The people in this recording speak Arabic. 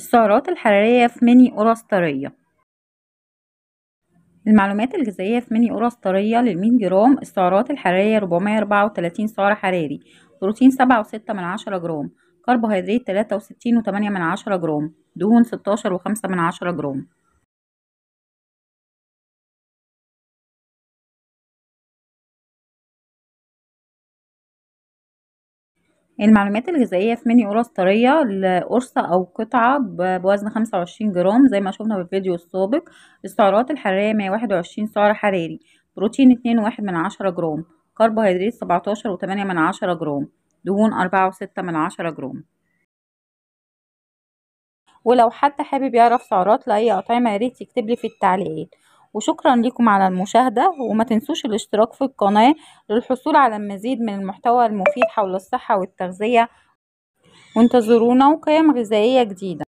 السعرات الحرارية في ميني قرص طرية المعلومات الغذائية في ميني قرص طرية للمين جرام السعرات الحرارية 434 سعر حراري بروتين 7.6 من 10 جرام كربوهيدرات 63.8 من 10 جرام دهون 16.5 من 10 جرام المعلومات الغذائية في مني قرص طرية لقرصة أو قطعة بوزن 25 جرام زي ما شفنا في الفيديو السابق السعرات الحرارية 121 سعر حراري بروتين 2.1 من عشرة جرام كربوهيدرات 17 و8 من عشرة جرام دهون 4 و6 من عشرة جرام ولو حد حابب يعرف سعرات لأي أطعمة ياريت يكتبلي في التعليقات وشكرا لكم على المشاهدة وما تنسوش الاشتراك في القناة للحصول على المزيد من المحتوى المفيد حول الصحة والتغذية وانتظرونا وقيم غذائية جديدة